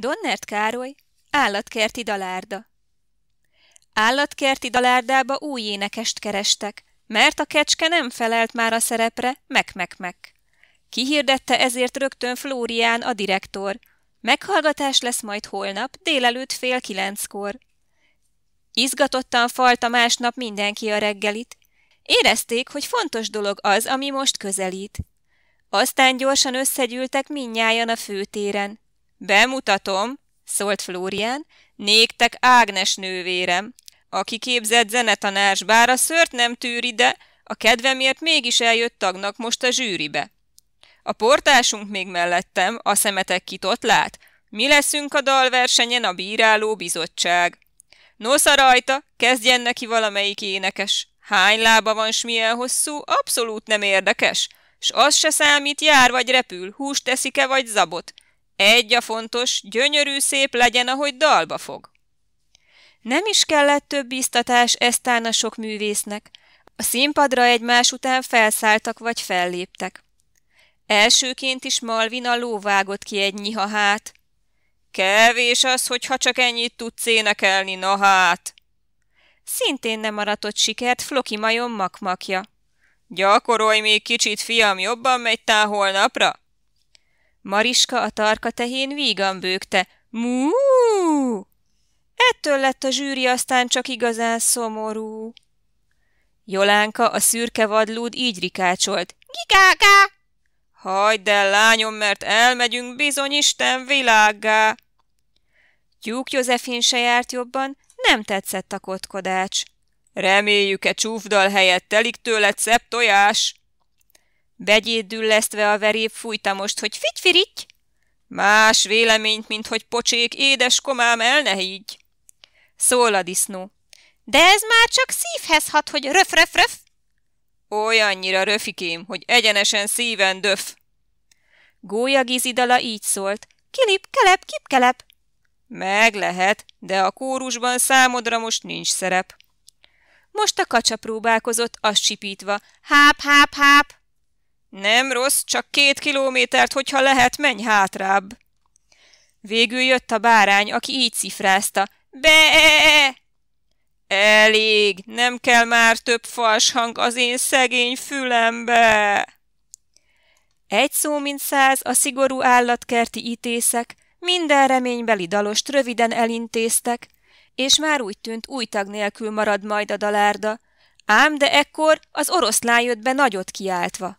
Donnert Károly, állatkerti dalárda. Állatkerti dalárdába új énekest kerestek, mert a kecske nem felelt már a szerepre, meg-meg-meg. Kihirdette ezért rögtön Flórián a direktor. Meghallgatás lesz majd holnap, délelőtt fél kilenckor. Izgatottan falta másnap mindenki a reggelit. Érezték, hogy fontos dolog az, ami most közelít. Aztán gyorsan összegyűltek minnyájan a főtéren. Bemutatom, szólt Flórián, néktek Ágnes nővérem, aki képzett zenetanás, bár a szört nem tűri, de a kedvemért mégis eljött tagnak most a zsűribe. A portásunk még mellettem, a szemetek ott lát. Mi leszünk a dalversenyen a bíráló bizottság. Nosza rajta, kezdjen neki valamelyik énekes. Hány lába van, s milyen hosszú, abszolút nem érdekes. S az se számít, jár vagy repül, húst teszik-e vagy zabot. Egy a fontos, gyönyörű szép legyen, ahogy dalba fog. Nem is kellett több biztatás eztán a sok művésznek. A színpadra egymás után felszálltak vagy felléptek. Elsőként is Malvina lóvágott ki egy nyiha hát. Kevés az, hogyha csak ennyit tudsz énekelni, na hát! Szintén nem maradott sikert Floki majom makmakja. Gyakorolj még kicsit, fiam, jobban megy holnapra? Mariska a tarka tehén vígan bőgte. Mú! Ettől lett a zsűri aztán csak igazán szomorú. Jolánka a szürke vadlúd így rikácsolt. Gikáká! Hagyd el, lányom, mert elmegyünk bizony Isten világgá! Tyúk Józefin se járt jobban, nem tetszett a kotkodács. Reméljük-e csúfdal helyett telik tőled szebb tojás? lesztve a veréb fújta most, hogy figyfirigy! Más véleményt, mint hogy pocsék, édes komám, el ne higgy! Szól a disznó. De ez már csak szívhez hat, hogy röf-röf-röf! Olyannyira röfikém, hogy egyenesen szíven döf! gizidala így szólt. Kilip, kelep, kelep. Meg lehet, de a kórusban számodra most nincs szerep. Most a kacsa próbálkozott, azt sipítva. Háp, háp, háp! Nem rossz, csak két kilométert, hogyha lehet, menj hátrább. Végül jött a bárány, aki így cifrázta. Be! Elég, nem kell már több fals hang az én szegény fülembe. Egy szó, mint száz, a szigorú állatkerti ítészek minden reménybeli dalost röviden elintéztek, és már úgy tűnt új tag nélkül marad majd a dalárda, ám de ekkor az oroszlán jött be nagyot kiáltva.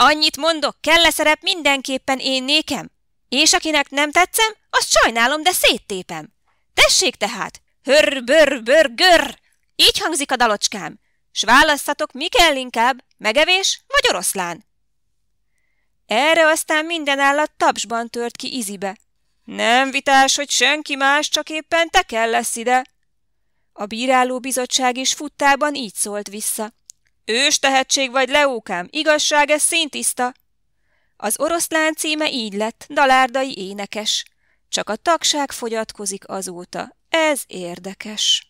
Annyit mondok, kell -e szerep mindenképpen én nékem, és akinek nem tetszem, azt sajnálom, de széttépem. Tessék tehát, hör, bör, bör, gör, így hangzik a dalocskám, s választatok, mi kell inkább, megevés vagy oroszlán. Erre aztán minden állat tapsban tört ki izibe. Nem vitás, hogy senki más, csak éppen te kell lesz ide. A bíráló bizottság is futtában így szólt vissza. Ős tehetség vagy, Leókám, igazság ez szintiszta. Az oroszlán címe így lett, dalárdai énekes. Csak a tagság fogyatkozik azóta, ez érdekes.